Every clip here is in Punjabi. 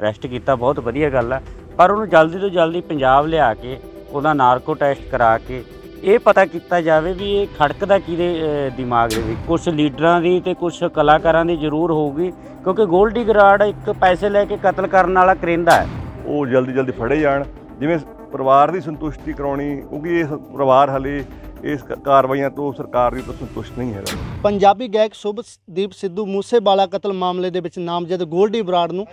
ਅਰੈਸਟ ਕੀਤਾ ਬਹੁਤ ਵਧੀਆ ਗੱਲ ਆ ਪਰ ਉਹਨੂੰ ਜਲਦੀ ਤੋਂ ਜਲਦੀ ਪੰਜਾਬ ਲਿਆ ਕੇ ਉਹਦਾ ਨਾਰਕੋ ਟੈਸਟ ਕਰਾ ਕੇ ਇਹ ਪਤਾ ਕੀਤਾ ਜਾਵੇ ਵੀ ਇਹ ਖੜਕਦਾ ਕਿਹਦੇ ਦਿਮਾਗ ਦੇ ਵਿੱਚ ਕੁਝ ਲੀਡਰਾਂ ਦੀ ਤੇ ਕੁਝ ਕਲਾਕਾਰਾਂ ਦੀ ਜ਼ਰੂਰ ਹੋਊਗੀ ਕਿਉਂਕਿ ਗੋਲਡੀ ਗਰਾਡ ਇੱਕ ਪੈਸੇ ਲੈ ਕੇ ਕਤਲ ਕਰਨ ਵਾਲਾ ਕਰਿੰਦਾ ਹੈ ਉਹ ਜਲਦੀ ਜਲਦੀ ਫੜੇ ਜਾਣ ਜਿਵੇਂ ਪਰਿਵਾਰ ਦੀ ਸੰਤੁਸ਼ਟੀ ਕਰਾਉਣੀ ਕਿਉਂਕਿ ਇਹ ਪਰਿਵਾਰ ਹਲੇ ਇਸ ਕਾਰਵਾਈਆਂ ਤੋਂ ਸਰਕਾਰ ਦੀ ਤੋਂ ਸੰਤੁਸ਼ਟ ਨਹੀਂ ਹੈ ਪੰਜਾਬੀ ਗਾਇਕ ਸੁਭਦੀਪ ਸਿੱਧੂ ਮੂਸੇਵਾਲਾ ਕਤਲ ਮਾਮਲੇ ਦੇ ਵਿੱਚ ਨਾਮਜ਼ਦ ਗੋਲਡੀ ਬਰਾੜ ਨੂੰ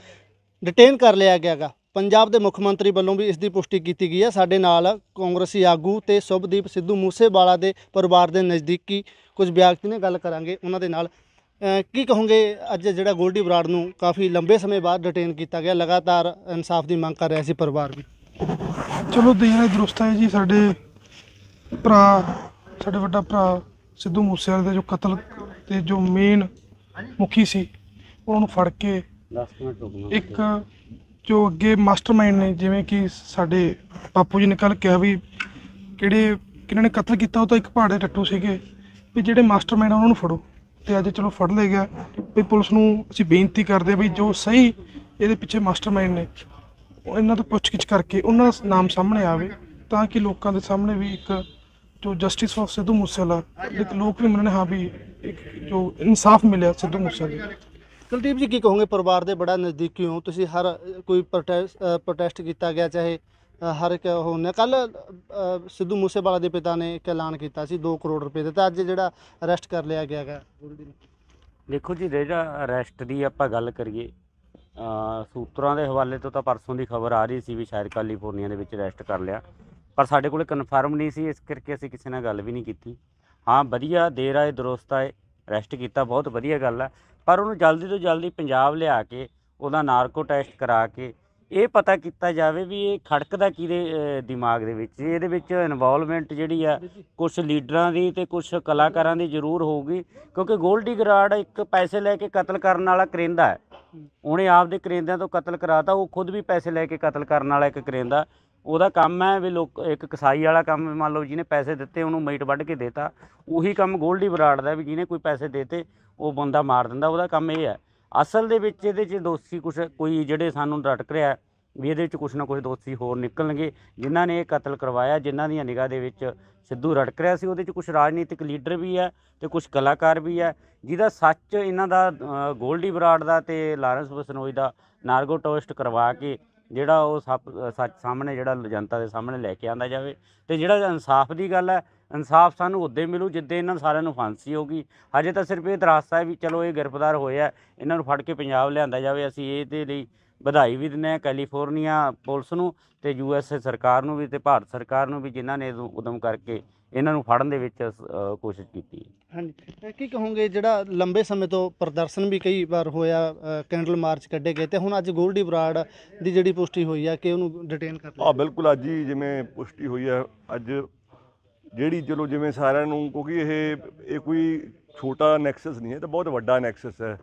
ਡਿਟੇਨ ਕਰ ਲਿਆ ਗਿਆਗਾ ਪੰਜਾਬ ਦੇ ਮੁੱਖ ਮੰਤਰੀ ਵੱਲੋਂ ਵੀ ਇਸ ਦੀ ਪੁਸ਼ਟੀ ਕੀਤੀ ਗਈ ਹੈ ਸਾਡੇ ਨਾਲ ਕਾਂਗਰਸੀ ਆਗੂ ਤੇ ਸੁਭਦੀਪ ਸਿੱਧੂ ਮੂਸੇਵਾਲਾ ਦੇ ਪਰਿਵਾਰ ਦੇ ਨਜ਼ਦੀਕੀ ਕੁਝ ਵਿਅਕਤੀ ਨੇ ਗੱਲ ਕਰਾਂਗੇ ਉਹਨਾਂ ਦੇ ਨਾਲ ਕੀ ਕਹੋਗੇ ਅੱਜ ਜਿਹੜਾ ਗੋਲਡੀ ਬਰਾੜ ਨੂੰ ਕਾਫੀ ਲੰਬੇ ਸਮੇਂ ਬਾਅਦ ਡਿਟੇਨ ਕੀਤਾ ਗਿਆ ਲਗਾਤਾਰ ਇਨਸਾਫ ਦੀ ਮੰਗ ਕਰ ਰਿਹਾ ਸੀ ਪਰਿਵਾਰ ਵੀ ਚਲੋ ਦੇਖਣਾ ਦਰੁਸਤ ਹੈ ਜੀ ਸਾਡੇ ਭਰਾ ਸਾਡੇ ਵੱਡਾ ਭਰਾ ਸਿੱਧੂ ਮੂਸੇਵਾਲੇ ਦਾ ਜੋ ਕਤਲ ਤੇ ਜੋ ਮੇਨ ਮੁਖੀ ਸੀ ਉਹਨਾਂ ਨੂੰ ਫੜ ਕੇ ਮਿੰਟ ਇੱਕ ਜੋ ਅੱਗੇ ਮਾਸਟਰਮਾਈਂਡ ਨੇ ਜਿਵੇਂ ਕਿ ਸਾਡੇ ਪਾਪੂ ਜੀ ਨੇ ਕੱਲ ਕਿਹਾ ਵੀ ਕਿਹੜੇ ਕਿਹਨਾਂ ਨੇ ਕਤਲ ਕੀਤਾ ਉਹ ਤਾਂ ਇੱਕ ਪਹਾੜੇ ਟੱਟੂ ਸੀਗੇ ਵੀ ਜਿਹੜੇ ਮਾਸਟਰਮਾਈਂਡ ਉਹਨਾਂ ਨੂੰ ਫੜੋ ਤੇ ਅੱਜ ਚਲੋ ਫੜ ਲਏ ਗਿਆ ਵੀ ਪੁਲਿਸ ਨੂੰ ਅਸੀਂ ਬੇਨਤੀ ਕਰਦੇ ਆ ਵੀ ਜੋ ਸਹੀ ਇਹਦੇ ਪਿੱਛੇ ਮਾਸਟਰਮਾਈਂਡ ਨੇ ਉਹ ਇਹਨਾਂ ਤੋਂ ਪੁੱਛਗਿੱਛ ਕਰਕੇ ਉਹਨਾਂ ਦਾ ਨਾਮ ਸਾਹਮਣੇ ਆਵੇ ਤਾਂ ਕਿ ਲੋਕਾਂ ਦੇ ਸਾਹਮਣੇ ਵੀ ਇੱਕ ਜੋ ਜਸਟਿਸ ਆਫ ਸਿੱਧੂ ਮੂਸੇਵਾਲਾ ਲੋਕ ਵੀ ਮੰਨਣ ਹਾਂ ਵੀ ਇੱਕ ਜੋ ਇਨਸਾਫ ਮਿਲਿਆ ਸਿੱਧੂ ਮੂਸੇਵਾਲਾ ਕੁਲਦੀਪ ਜੀ ਕੀ ਕਹੋਗੇ ਪਰਿਵਾਰ ਦੇ ਬੜਾ ਨਜ਼ਦੀਕੀ ਹੋ ਤੁਸੀਂ ਹਰ ਕੋਈ ਪ੍ਰੋਟੈਸਟ ਕੀਤਾ ਗਿਆ ਚਾਹੇ ਹਰ ਇੱਕ ਹੋਣੇ ਕੱਲ ਸਿੱਧੂ ਮੂਸੇਵਾਲਾ ਦੇ ਪਿਤਾ ਨੇ ਇੱਕ ਐਲਾਨ ਕੀਤਾ ਸੀ 2 ਕਰੋੜ ਰੁਪਏ ਦਾ ਤੇ ਅੱਜ ਜਿਹੜਾ ਅਰੈਸਟ ਕਰ ਲਿਆ ਗਿਆ ਹੈਗਾ ਦੇਖੋ ਜੀ ਜਿਹੜਾ ਅਰੈਸਟ ਦੀ ਆਪਾਂ ਗੱਲ ਕਰੀਏ ਸੂਤਰਾਂ ਦੇ ਹਵਾਲੇ ਤੋਂ ਤਾਂ ਪਰਸੋਂ ਦੀ ਖਬਰ ਆ ਰਹੀ ਸੀ ਵੀ ਸ਼ਾਇਦ ਕੈਲੀਫੋਰਨੀਆ ਦੇ ਵਿੱਚ ਅਰੈਸਟ ਕਰ ਲਿਆ ਪਰ ਸਾਡੇ ਕੋਲੇ ਕਨਫਰਮ ਨਹੀਂ ਸੀ ਇਸ ਕਰਕੇ ਅਸੀਂ ਕਿਸੇ ਨਾਲ ਗੱਲ ਵੀ ਨਹੀਂ ਕੀਤੀ ਹਾਂ ਵਧੀਆ ਦੇਰ ਆਏ ਦਰੁਸਤ ਆਏ ਅਰੈਸਟ ਕੀਤਾ ਬਹੁਤ ਵਧੀਆ ਗੱਲ ਆ ਪਰ ਉਹਨੂੰ ਜਲਦੀ ਤੋਂ ਜਲਦੀ ਪੰਜਾਬ ਲਿਆ ਕੇ ਉਹਦਾ ਨਾਰਕੋ ਟੈਸਟ ਕਰਾ ਕੇ ਇਹ ਪਤਾ ਕੀਤਾ ਜਾਵੇ ਵੀ ਇਹ ਖੜਕਦਾ ਕਿਹਦੇ ਦਿਮਾਗ ਦੇ ਵਿੱਚ ਇਹਦੇ ਵਿੱਚ ਇਨਵੋਲਵਮੈਂਟ ਜਿਹੜੀ ਆ ਕੁਝ ਲੀਡਰਾਂ ਦੀ ਤੇ ਕੁਝ ਕਲਾਕਾਰਾਂ ਦੀ ਜ਼ਰੂਰ ਹੋਊਗੀ ਕਿਉਂਕਿ ਗੋਲਡੀ ਗਰਾਡ ਇੱਕ ਪੈਸੇ ਲੈ ਕੇ ਕਤਲ ਕਰਨ ਵਾਲਾ ਕਰੇਂਦਾ ਹੈ ਉਹਨੇ ਆਪਦੇ ਕਰੇਂਦਿਆਂ ਤੋਂ ਕਤਲ ਕਰਾਤਾ ਉਹ ਖੁਦ ਵੀ ਪੈਸੇ ਲੈ ਕੇ ਕਤਲ ਕਰਨ ਵਾਲਾ ਇੱਕ ਕਰੇਂਦਾ ਉਹਦਾ ਕੰਮ ਹੈ ਵੀ ਲੋਕ ਇੱਕ ਕਸਾਈ ਵਾਲਾ ਕੰਮ ਮੰਨ ਲਓ ਜਿਹਨੇ ਪੈਸੇ ਦਿੱਤੇ ਉਹਨੂੰ ਮੀਟ ਵੱਢ ਕੇ ਦੇਤਾ ਉਹੀ ਕੰਮ ਗੋਲਡੀ ਬਰਾੜ ਦਾ ਵੀ ਜਿਹਨੇ ਕੋਈ ਪੈਸੇ ਦੇਤੇ ਉਹ ਬੰਦਾ ਮਾਰ ਦਿੰਦਾ ਉਹਦਾ ਕੰਮ ਇਹ ਹੈ ਅਸਲ ਦੇ ਵਿੱਚ ਇਹਦੇ 'ਚ ਦੋਸ਼ੀ ਕੁਛ ਕੋਈ ਜਿਹੜੇ ਸਾਨੂੰ ਰਟਕ ਰਿਹਾ ਵੀ ਇਹਦੇ ਵਿੱਚ ਕੁਛ ਨਾ ਕੁਛ ਦੋਸ਼ੀ ਹੋਰ ਨਿਕਲਣਗੇ ਜਿਨ੍ਹਾਂ ਨੇ ਇਹ ਕਤਲ ਕਰਵਾਇਆ ਜਿਨ੍ਹਾਂ ਦੀਆਂ ਨਿਗਾਹ ਦੇ ਵਿੱਚ ਸਿੱਧੂ ਰਟਕ ਰਿਹਾ ਸੀ ਉਹਦੇ 'ਚ ਕੁਛ ਰਾਜਨੀਤਿਕ ਲੀਡਰ ਵੀ ਹੈ ਤੇ ਕੁਛ ਕਲਾਕਾਰ ਵੀ ਹੈ ਜਿਹਦਾ ਸੱਚ ਇਹਨਾਂ ਦਾ ਗੋਲਡੀ ਬਰਾੜ ਦਾ ਤੇ ਲਾਰੈਂਸ ਬਸਨੋਈ ਦਾ ਨਾਰਗੋ ਟੋਸਟ ਕਰਵਾ ਕੇ ਜਿਹੜਾ ਉਹ ਸੱਚ ਸਾਹਮਣੇ ਜਿਹੜਾ ਜਨਤਾ ਦੇ ਸਾਹਮਣੇ ਲੈ ਕੇ ਆਂਦਾ ਜਾਵੇ ਤੇ ਜਿਹੜਾ ਇਨਸਾਫ ਦੀ ਗੱਲ ਹੈ ਇਨਸਾਫ ਸਾਨੂੰ ਉਦੋਂ ਮਿਲੂ ਜਿੱਦੇ ਇਹਨਾਂ ਸਾਰਿਆਂ ਨੂੰ ਫਾਂਸੀ ਹੋਗੀ ਹਜੇ ਤਾਂ ਸਿਰਫ ਇਹ ਦਰਾਸਾ ਹੈ ਵੀ ਚਲੋ ਇਹ ਗ੍ਰਿਫਤਾਰ ਹੋਇਆ ਇਹਨਾਂ ਨੂੰ ਫੜ ਕੇ ਪੰਜਾਬ ਲਿਆਂਦਾ ਜਾਵੇ ਅਸੀਂ ਇਹ ਦੇ ਲਈ ਵਧਾਈ ਵੀ ਦਿੰਦੇ ਆ ਕੈਲੀਫੋਰਨੀਆ ਪੁਲਿਸ ਨੂੰ ਤੇ ਯੂ ਐਸ ਏ ਸਰਕਾਰ ਨੂੰ ਵੀ ਤੇ ਭਾਰਤ ਸਰਕਾਰ ਨੂੰ ਵੀ ਜਿਨ੍ਹਾਂ ਨੇ ਉਦਮ ਕਰਕੇ ਇਹਨਾਂ ਨੂੰ ਫੜਨ ਦੇ ਵਿੱਚ ਕੋਸ਼ਿਸ਼ ਕੀਤੀ ਹੈ ਹਾਂਜੀ ਕੀ ਕਹੋਗੇ ਜਿਹੜਾ ਲੰਬੇ ਸਮੇਂ ਤੋਂ ਪ੍ਰਦਰਸ਼ਨ ਵੀ ਕਈ ਵਾਰ ਹੋਇਆ ਕੈਂਡਲ ਮਾਰਚ ਕੱਢੇ ਗਏ ਤੇ ਹੁਣ ਅੱਜ ਗੋਲਡੀ ਬਰਾੜ ਦੀ ਜਿਹੜੀ ਪੁਸ਼ਟੀ ਹੋਈ ਆ ਕਿ ਉਹਨੂੰ ਡਿਟੇਨ ਕਰ ਲਿਆ ਆ ਬਿਲਕੁਲ ਅੱਜ ਹੀ ਜਿਵੇਂ ਪੁਸ਼ਟੀ ਹੋਈ ਆ ਅੱਜ ਜਿਹੜੀ ਚਲੋ ਜਿਵੇਂ ਸਾਰਿਆਂ ਨੂੰ ਕਿਉਂਕਿ ਇਹ ਇਹ ਕੋਈ ਛੋਟਾ ਨੈਕਸਸ ਨਹੀਂ ਹੈ ਤੇ ਤਾਂ ਬਹੁਤ ਵੱਡਾ ਨੈਕਸਸ ਹੈ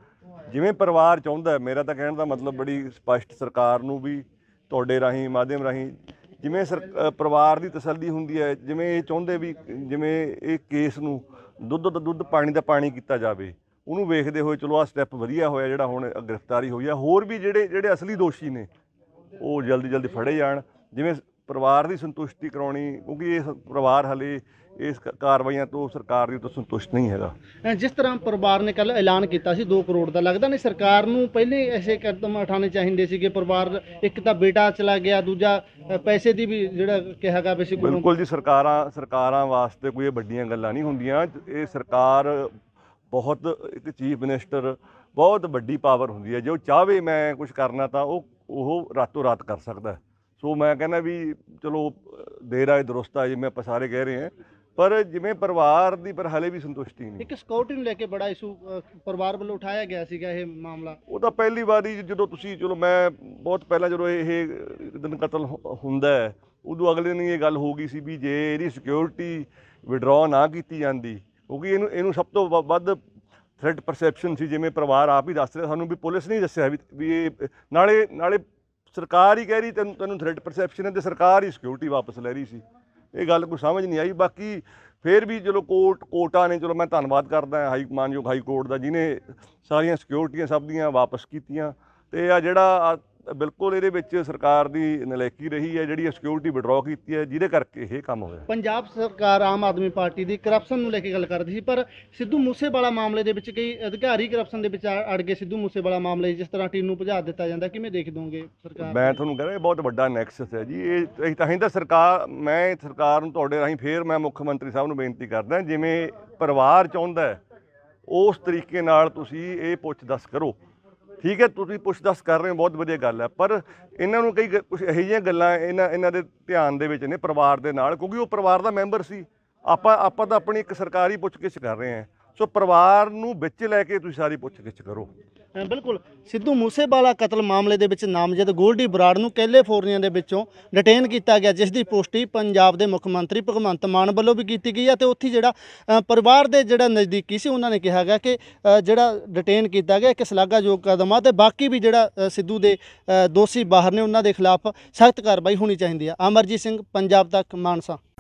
ਜਿਵੇਂ ਪਰਿਵਾਰ ਚਾਹੁੰਦਾ ਮੇਰਾ ਤਾਂ ਕਹਿਣ ਦਾ ਮਤਲਬ ਬੜੀ ਸਪਸ਼ਟ ਸਰਕਾਰ ਨੂੰ ਵੀ ਤੁਹਾਡੇ ਰਾਹੀਂ ਮਾਧਿਅਮ ਰਾਹੀਂ ਜਿਵੇਂ ਪਰਿਵਾਰ ਦੀ ਤਸੱਲੀ ਹੁੰਦੀ ਹੈ ਜਿਵੇਂ ਇਹ ਚਾਹੁੰਦੇ ਵੀ ਜਿਵੇਂ ਇਹ ਕੇਸ ਨੂੰ ਦੁੱਧ ਦਾ ਦੁੱਧ ਪਾਣੀ ਦਾ ਪਾਣੀ ਕੀਤਾ ਜਾਵੇ ਉਹਨੂੰ ਵੇਖਦੇ ਹੋਏ ਚਲੋ ਆ ਸਟੈਪ ਵਧੀਆ ਹੋਇਆ ਜਿਹੜਾ ਹੁਣ ਗ੍ਰਿਫਤਾਰੀ ਹੋਈ ਆ ਹੋਰ ਵੀ ਜਿਹੜੇ ਜਿਹੜੇ ਅਸਲੀ ਦੋਸ਼ੀ ਨੇ ਉਹ ਜਲਦੀ ਜਲਦੀ ਫੜੇ ਜਾਣ ਜਿਵੇਂ ਪਰਿਵਾਰ ਦੀ ਸੰਤੁਸ਼ਟੀ ਕਰਾਉਣੀ ਕਿਉਂਕਿ ਇਹ ਪਰਿਵਾਰ ਹਲੇ ਇਸ ਕਾਰਵਾਈਆਂ ਤੋਂ ਸਰਕਾਰ ਦੀ ਤੋਂ ਸੰਤੁਸ਼ਟ ਨਹੀਂ ਹੈਗਾ ਜਿਸ ਤਰ੍ਹਾਂ ਪਰਿਵਾਰ ਨੇ ਕੱਲ ਐਲਾਨ ਕੀਤਾ ਸੀ 2 ਕਰੋੜ ਦਾ ਲੱਗਦਾ ਨਹੀਂ ਸਰਕਾਰ ਨੂੰ ਪਹਿਲੇ ਐਸੇ ਕਦਮ ਉਠਾਣੇ ਚਾਹੀਦੇ ਸੀ ਕਿ ਪਰਿਵਾਰ ਇੱਕ ਤਾਂ ਬੇਟਾ ਚਲਾ ਗਿਆ ਦੂਜਾ ਪੈਸੇ ਦੀ ਵੀ ਜਿਹੜਾ ਕਿਹਾਗਾ ਗਿਆ ਸੀ ਬਿਲਕੁਲ ਜੀ ਸਰਕਾਰਾਂ ਸਰਕਾਰਾਂ ਵਾਸਤੇ ਕੋਈ ਵੱਡੀਆਂ ਗੱਲਾਂ ਨਹੀਂ ਹੁੰਦੀਆਂ ਇਹ ਸਰਕਾਰ ਬਹੁਤ ਇੱਕ ਚੀਫ ਮਿਨਿਸਟਰ ਬਹੁਤ ਵੱਡੀ ਪਾਵਰ ਹੁੰਦੀ ਹੈ ਜੋ ਚਾਹਵੇ ਮੈਂ ਕੁਝ ਕਰਨਾ ਤਾਂ ਉਹ ਉਹ ਰਾਤੋਂ ਰਾਤ ਕਰ ਸਕਦਾ ਸੋ ਮੈਂ ਕਹਿੰਦਾ ਵੀ ਚਲੋ ਦੇਰ ਆਏ ਦਰੁਸਤ ਆ ਜਿਵੇਂ ਆਪਾਂ ਸਾਰੇ ਕਹਿ ਰਹੇ ਹਾਂ ਪਰ ਜਿਵੇਂ ਪਰਿਵਾਰ ਦੀ ਪਰ ਹਲੇ ਵੀ ਸੰਤੁਸ਼ਟੀ ਨਹੀਂ ਇੱਕ ਸਕਾਊਟਿੰਗ ਨੂੰ ਲੈ ਕੇ ਬੜਾ ਇਸ਼ੂ ਪਰਿਵਾਰ ਵੱਲੋਂ ਉਠਾਇਆ ਗਿਆ ਸੀਗਾ ਇਹ ਮਾਮਲਾ ਉਹ ਤਾਂ ਪਹਿਲੀ ਵਾਰੀ ਜਦੋਂ ਤੁਸੀਂ ਚਲੋ ਮੈਂ ਬਹੁਤ ਪਹਿਲਾਂ ਜਦੋਂ ਇਹ ਦਿਨ ਕਤਲ ਹੁੰਦਾ ਹੈ ਉਦੋਂ ਅਗਲੇ ਦਿਨ ਇਹ ਗੱਲ ਹੋ ਗਈ ਸੀ ਵੀ ਜੇ ਇਹਦੀ ਸਿਕਿਉਰਿਟੀ ਵਿਡਰਾ ਨਾ ਕੀਤੀ ਜਾਂਦੀ ਕਿਉਂਕਿ ਇਹਨੂੰ ਇਹਨੂੰ ਸਭ ਤੋਂ ਵੱਧ ਥ੍ਰੈਟ ਪਰਸੈਪਸ਼ਨ ਸੀ ਜਿਵੇਂ ਪਰਿਵਾਰ ਆਪ ਹੀ ਦੱਸ ਰਿਹਾ ਸਾਨੂੰ ਵੀ ਪੁਲਿਸ ਨਹੀਂ ਦੱਸਿਆ ਵੀ ਇਹ ਨਾਲੇ ਨਾਲੇ ਸਰਕਾਰ ਹੀ ਕਹਿ ਰਹੀ ਤੈਨੂੰ ਤੈਨੂੰ ਥ੍ਰੈਟ ਪਰਸੈਪਸ਼ਨ ਹੈ ਤੇ ਸਰਕਾਰ ਹੀ ਸਿਕਿਉਰਿਟੀ ਵਾਪਸ ਲੈ ਰਹੀ ਸੀ ਇਹ ਗੱਲ ਕੋਈ ਸਮਝ ਨਹੀਂ ਆਈ ਬਾਕੀ ਫੇਰ ਵੀ ਚਲੋ ਕੋਰਟ ਕੋਟਾ ਨੇ ਚਲੋ ਮੈਂ ਧੰਨਵਾਦ ਕਰਦਾ ਹਾਈ ਮਾਨਯੋਗ ਹਾਈ ਕੋਰਟ ਦਾ ਜਿਨੇ ਸਾਰੀਆਂ ਸਿਕਿਉਰਿਟੀਆਂ ਸਭ ਦੀਆਂ ਵਾਪਸ ਕੀਤੀਆਂ ਤੇ ਆ ਜਿਹੜਾ ਬਿਲਕੁਲ ਇਹਦੇ ਵਿੱਚ ਸਰਕਾਰ ਦੀ ਨਲੇਕੀ ਰਹੀ ਹੈ ਜਿਹੜੀ ਸਿਕਿਉਰਿਟੀ ਵਿਡਰਾ ਕੀਤੀ ਹੈ ਜਿਹਦੇ ਕਰਕੇ ਇਹ ਕੰਮ ਹੋਇਆ ਪੰਜਾਬ ਸਰਕਾਰ ਆਮ ਆਦਮੀ ਪਾਰਟੀ ਦੀ ਕਰਪਸ਼ਨ ਨੂੰ ਲੈ ਕੇ ਗੱਲ ਕਰਦੀ ਸੀ ਪਰ ਸਿੱਧੂ ਮੂਸੇਵਾਲਾ ਮਾਮਲੇ ਦੇ ਵਿੱਚ ਕਈ ਅਧਿਕਾਰੀ ਕਰਪਸ਼ਨ ਦੇ ਵਿੱਚ ਅੜ ਗਏ ਸਿੱਧੂ ਮੂਸੇਵਾਲਾ ਮਾਮਲੇ ਜਿਸ ਤਰ੍ਹਾਂ ਟੀਮ ਨੂੰ ਭਜਾ ਦਿੱਤਾ ਜਾਂਦਾ ਕਿਵੇਂ ਦੇਖ ਦੋਗੇ ਸਰਕਾਰ ਮੈਂ ਤੁਹਾਨੂੰ ਕਹਿੰਦਾ ਇਹ ਬਹੁਤ ਵੱਡਾ ਨੈਕਸਸ ਹੈ ਜੀ ਇਹ ਅਸੀਂ ਤਾਂ ਹੀ ਤਾਂ ਸਰਕਾਰ ਮੈਂ ਸਰਕਾਰ ਨੂੰ ਤੁਹਾਡੇ ਰਾਹੀਂ ਫੇਰ ਮੈਂ ਮੁੱਖ ਮੰਤਰੀ ਸਾਹਿਬ ਨੂੰ ਬੇਨਤੀ ਕਰਦਾ ਜਿਵੇਂ ਪਰਿਵਾਰ ਚਾਹੁੰਦਾ ਉਸ ਤਰੀਕੇ ਨਾਲ ਤੁਸੀਂ ਇਹ ਪੁੱਛ ਦੱਸ ਕਰੋ ਠੀਕ ਹੈ ਤੁਸੀਂ ਪੁੱਛ-ਦੱਸ ਕਰ ਰਹੇ ਹੋ ਬਹੁਤ ਵਧੀਆ ਗੱਲ ਹੈ ਪਰ ਇਹਨਾਂ ਨੂੰ ਕਈ ਕੁਝ ਕੁਛ ਇਹੋ ਜਿਹੀਆਂ ਗੱਲਾਂ ਇਹਨਾਂ ਇਹਨਾਂ ਦੇ ਧਿਆਨ ਦੇ ਵਿੱਚ ਨੇ ਪਰਿਵਾਰ ਦੇ ਨਾਲ ਕਿਉਂਕਿ ਉਹ ਪਰਿਵਾਰ ਦਾ ਮੈਂਬਰ ਸੀ ਆਪਾਂ ਆਪਾਂ ਤਾਂ ਆਪਣੀ ਇੱਕ ਸਰਕਾਰੀ ਪੁੱਛਗਿੱਛ ਕਰ ਰਹੇ ਹਾਂ ਸੋ ਪਰਿਵਾਰ ਨੂੰ ਵਿੱਚ ਲੈ ਕੇ ਤੁਸੀਂ ਸਾਰੀ ਪੁੱਛਗਿੱਛ ਕਰੋ ਬਿਲਕੁਲ ਸਿੱਧੂ ਮੂਸੇਵਾਲਾ ਕਤਲ ਮਾਮਲੇ ਦੇ ਵਿੱਚ ਨਾਮਜ਼ਦ ਗੋਲਡੀ ਬਰਾੜ ਨੂੰ ਕੈਲੀਫੋਰਨੀਆ ਦੇ ਵਿੱਚੋਂ ਡਿਟੇਨ ਕੀਤਾ ਗਿਆ ਜਿਸ ਦੀ ਪੁਸ਼ਟੀ ਪੰਜਾਬ ਦੇ ਮੁੱਖ ਮੰਤਰੀ ਭਗਵੰਤ ਮਾਨ ਵੱਲੋਂ ਵੀ ਕੀਤੀ ਗਈ ਹੈ ਤੇ ਉੱਥੇ ਜਿਹੜਾ ਪਰਿਵਾਰ ਦੇ ਜਿਹੜਾ ਨਜ਼ਦੀਕੀ ਸੀ ਉਹਨਾਂ ਨੇ ਕਿਹਾ ਗਿਆ ਕਿ ਜਿਹੜਾ ਡਿਟੇਨ ਕੀਤਾ ਗਿਆ ਇੱਕ ਸ਼ਲਾਘਾਯੋਗ ਕਦਮ ਆ ਤੇ ਬਾਕੀ ਵੀ ਜਿਹੜਾ ਸਿੱਧੂ ਦੇ ਦੋਸ਼ੀ ਬਾਹਰ ਨੇ ਉਹਨਾਂ ਦੇ ਖਿਲਾਫ ਸਖਤ ਕਾਰਵਾਈ ਹੋਣੀ ਚਾਹੀਦੀ ਆ ਅਮਰਜੀਤ ਸਿੰਘ ਪੰਜਾਬ ਤੱਕ ਮਾਨਸਾ